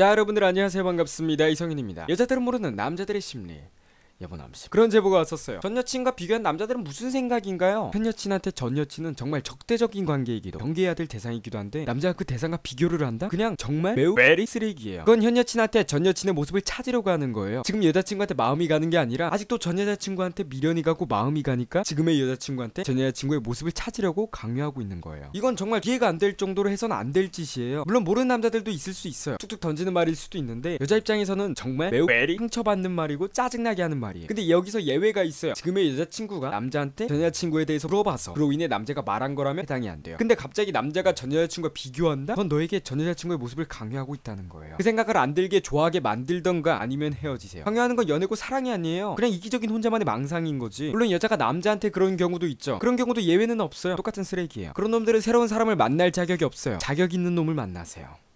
자 여러분들 안녕하세요 반갑습니다 이성윤입니다 여자들은 모르는 남자들의 심리 여보남씨 그런 제보가 왔었어요 전 여친과 비교한 남자들은 무슨 생각인가요? 현 여친한테 전 여친은 정말 적대적인 관계이기도 경계해야 될 대상이기도 한데 남자가 그 대상과 비교를 한다? 그냥 정말 매우 메리 쓰레기예요 그건 현 여친한테 전 여친의 모습을 찾으려고 하는 거예요 지금 여자친구한테 마음이 가는 게 아니라 아직도 전 여자친구한테 미련이 가고 마음이 가니까 지금의 여자친구한테 전 여자친구의 모습을 찾으려고 강요하고 있는 거예요 이건 정말 이해가 안 될 정도로 해선 안 될 짓이에요 물론 모르는 남자들도 있을 수 있어요 툭툭 던지는 말일 수도 있는데 여자 입장에서는 정말 매우 메리 상처받는 말이고 짜증나게 하는 말 말이에요 근데 여기서 예외가 있어요 지금의 여자친구가 남자한테 전 여자친구에 대해서 물어봐서 그로 인해 남자가 말한 거라면 해당이 안 돼요 근데 갑자기 남자가 전 여자친구와 비교한다? 전 너에게 전 여자친구의 모습을 강요하고 있다는 거예요 그 생각을 안 들게 좋아하게 만들던가 아니면 헤어지세요 강요하는 건 연애고 사랑이 아니에요 그냥 이기적인 혼자만의 망상인 거지 물론 여자가 남자한테 그런 경우도 있죠 그런 경우도 예외는 없어요 똑같은 쓰레기예요 그런 놈들은 새로운 사람을 만날 자격이 없어요 자격 있는 놈을 만나세요